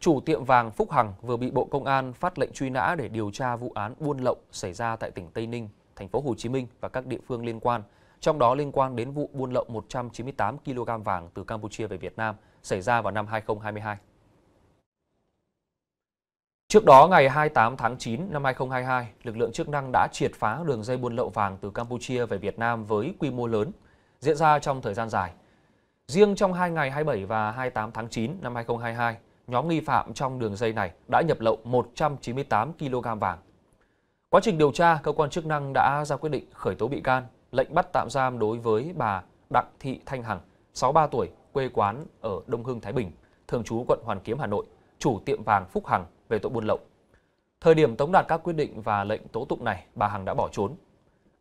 chủ tiệm vàng Phúc Hằng vừa bị Bộ Công an phát lệnh truy nã để điều tra vụ án buôn lậu xảy ra tại tỉnh Tây Ninh, thành phố Hồ Chí Minh và các địa phương liên quan, trong đó liên quan đến vụ buôn lậu 198 kg vàng từ Campuchia về Việt Nam xảy ra vào năm 2022. Trước đó, ngày 28 tháng 9 năm 2022, lực lượng chức năng đã triệt phá đường dây buôn lậu vàng từ Campuchia về Việt Nam với quy mô lớn, diễn ra trong thời gian dài. Riêng trong hai ngày 27 và 28 tháng 9 năm 2022, nhóm nghi phạm trong đường dây này đã nhập lậu 198 kg vàng. Quá trình điều tra, cơ quan chức năng đã ra quyết định khởi tố bị can, lệnh bắt tạm giam đối với bà Đặng Thị Thanh Hằng, 63 tuổi, quê quán ở Đông Hưng, Thái Bình, thường trú quận Hoàn Kiếm, Hà Nội, chủ tiệm vàng Phúc Hằng về tội buôn lậu. Thời điểm tống đạt các quyết định và lệnh tố tụng này, bà Hằng đã bỏ trốn.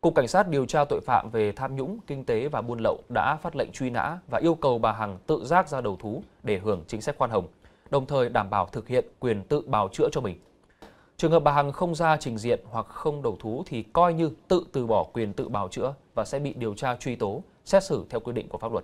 Cục Cảnh sát điều tra tội phạm về tham nhũng, kinh tế và buôn lậu đã phát lệnh truy nã và yêu cầu bà Hằng tự giác ra đầu thú để hưởng chính sách khoan hồng đồng thời đảm bảo thực hiện quyền tự bào chữa cho mình. Trường hợp bà Hằng không ra trình diện hoặc không đầu thú thì coi như tự từ bỏ quyền tự bào chữa và sẽ bị điều tra truy tố, xét xử theo quy định của pháp luật.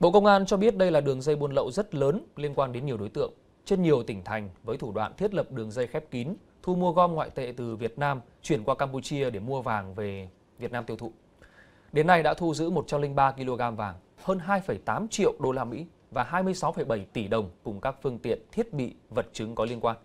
Bộ Công an cho biết đây là đường dây buôn lậu rất lớn liên quan đến nhiều đối tượng trên nhiều tỉnh thành với thủ đoạn thiết lập đường dây khép kín, thu mua gom ngoại tệ từ Việt Nam chuyển qua Campuchia để mua vàng về Việt Nam tiêu thụ. Đến nay đã thu giữ 103 kg vàng, hơn 2,8 triệu đô la Mỹ và 26,7 tỷ đồng cùng các phương tiện, thiết bị, vật chứng có liên quan.